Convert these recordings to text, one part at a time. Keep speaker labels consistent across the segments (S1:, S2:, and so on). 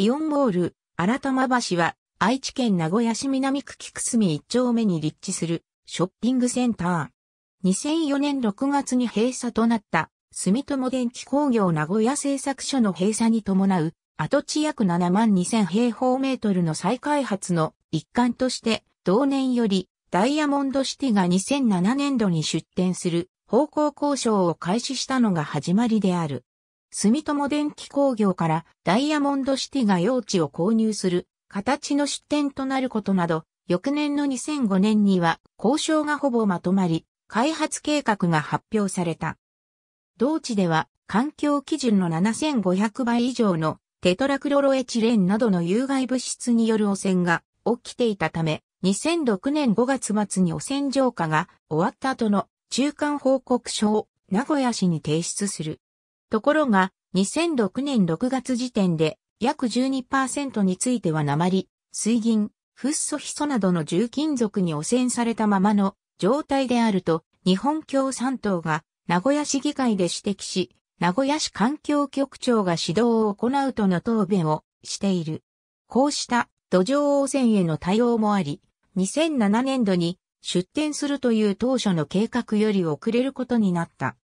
S1: イオンモール、新玉橋は、愛知県名古屋市南区菊住一丁目に立地する、ショッピングセンター。2004年6月に閉鎖となった、住友電気工業名古屋製作所の閉鎖に伴う、跡地約7万2000平方メートルの再開発の一環として、同年よりダイヤモンドシティが2007年度に出展する方向交渉を開始したのが始まりである。住友電機工業からダイヤモンドシティが用地を購入する形の出店となることなど、翌年の2005年には交渉がほぼまとまり、開発計画が発表された。同地では環境基準の7500倍以上のテトラクロロエチレンなどの有害物質による汚染が起きていたため、2006年5月末に汚染浄化が終わった後の中間報告書を名古屋市に提出する。ところが、2006年6月時点で、約12%については鉛、水銀、フッ素ヒ素などの重金属に汚染されたままの状態であると、日本共産党が名古屋市議会で指摘し、名古屋市環境局長が指導を行うとの答弁をしている。こうした土壌汚染への対応もあり、2007年度に出展するという当初の計画より遅れることになった。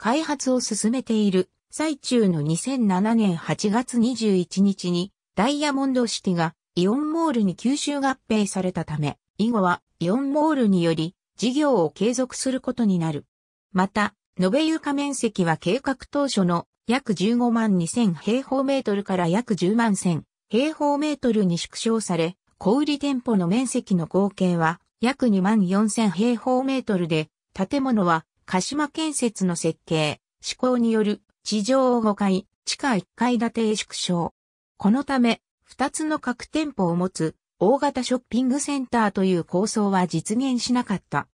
S1: 開発を進めている最中の2007年8月21日にダイヤモンドシティがイオンモールに吸収合併されたため、以後はイオンモールにより事業を継続することになる。また、延べ床面積は計画当初の約15万2000平方メートルから約10万1000平方メートルに縮小され、小売店舗の面積の合計は約2万4000平方メートルで、建物は鹿島建設の設計、施行による地上5階、地下1階建てへ縮小。このため、2つの各店舗を持つ大型ショッピングセンターという構想は実現しなかった。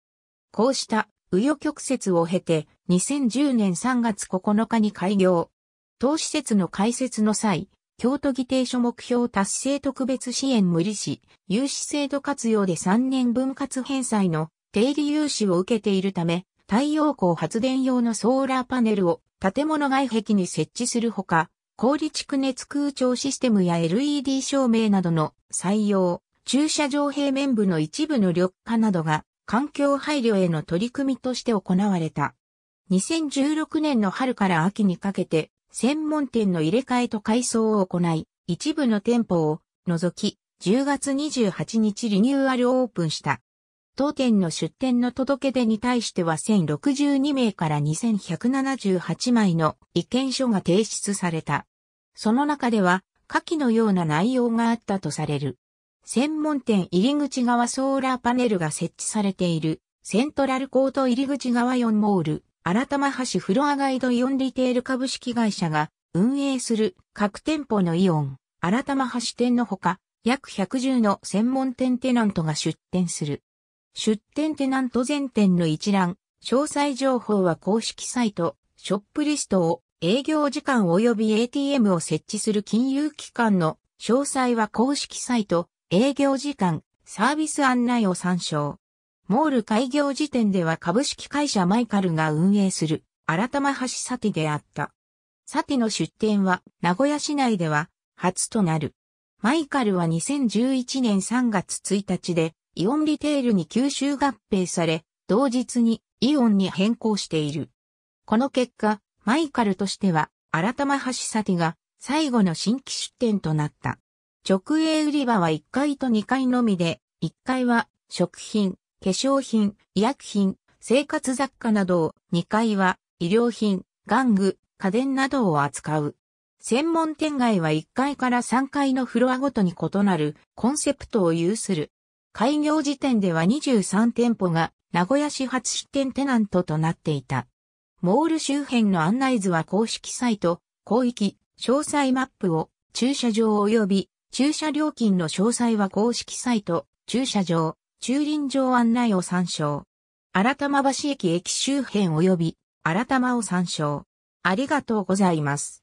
S1: こうした紆余曲折を経て2010年3月9日に開業。当施設の開設の際、京都議定書目標達成特別支援無利子、融資制度活用で3年分割返済の定理融資を受けているため、太陽光発電用のソーラーパネルを建物外壁に設置するほか、高蓄熱空調システムや LED 照明などの採用、駐車場平面部の一部の緑化などが環境配慮への取り組みとして行われた。2016年の春から秋にかけて、専門店の入れ替えと改装を行い、一部の店舗を除き、10月28日リニューアルオープンした。当店の出店の届け出に対しては1062名から2178枚の意見書が提出された。その中では、下記のような内容があったとされる。専門店入り口側ソーラーパネルが設置されている、セントラルコート入り口側4モール、新玉橋フロアガイドイオンリテール株式会社が運営する各店舗のイオン、新玉橋店のほか、約110の専門店テナントが出店する。出店テナント全店の一覧、詳細情報は公式サイト、ショップリストを、営業時間及び ATM を設置する金融機関の詳細は公式サイト、営業時間、サービス案内を参照。モール開業時点では株式会社マイカルが運営する、新玉橋サティであった。サティの出店は、名古屋市内では、初となる。マイカルは2011年3月1日で、イオンリテールに吸収合併され、同日にイオンに変更している。この結果、マイカルとしては、改ま橋先が最後の新規出店となった。直営売り場は1階と2階のみで、1階は食品、化粧品、医薬品、生活雑貨などを、2階は医療品、玩具、家電などを扱う。専門店街は1階から3階のフロアごとに異なるコンセプトを有する。開業時点では23店舗が名古屋市発出店テナントとなっていた。モール周辺の案内図は公式サイト、広域、詳細マップを、駐車場及び駐車料金の詳細は公式サイト、駐車場、駐輪場案内を参照。新玉橋駅駅周辺及び新玉を参照。ありがとうございます。